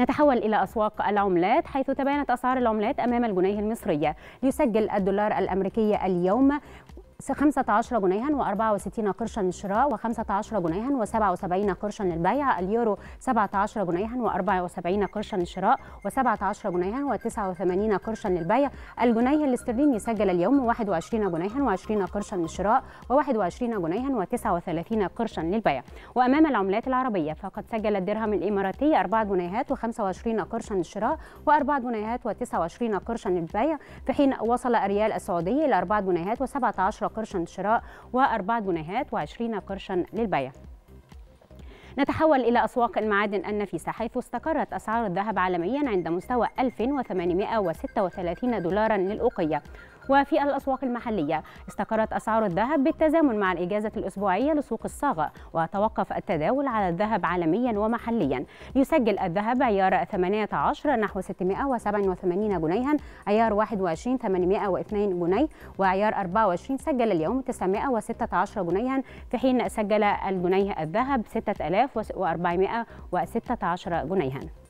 نتحول إلى أسواق العملات حيث تباينت أسعار العملات أمام الجنيه المصرية ليسجل الدولار الأمريكي اليوم 15 جنيها و64 قرشا للشراء و15 جنيها و77 قرشا للبيع اليورو 17 جنيها و74 قرشا للشراء و17 جنيها و89 قرشا للبيع الجنيه الاسترليني سجل اليوم 21 جنيها و20 قرشا للشراء و21 جنيها و39 قرشا للبيع وامام العملات العربيه فقد سجل الدرهم الاماراتي 4 جنيهات و25 قرشا للشراء و4 جنيهات و29 قرشا للبيع في حين وصل الريال السعودي الى 4 جنيهات و17 قرشا شراء و4 جنيهات و20 قرشا للبيع نتحول إلى أسواق المعادن النفيسة حيث استقرت أسعار الذهب عالميا عند مستوى 1836 دولارا للأوقية وفي الأسواق المحلية استقرت أسعار الذهب بالتزامن مع الإجازة الأسبوعية لسوق الصاغة وتوقف التداول على الذهب عالميا ومحليا يسجل الذهب عيار 18 نحو 687 جنيها عيار 21 802 جنيه وعيار 24 سجل اليوم 916 جنيها في حين سجل الجنيه الذهب 6416 جنيها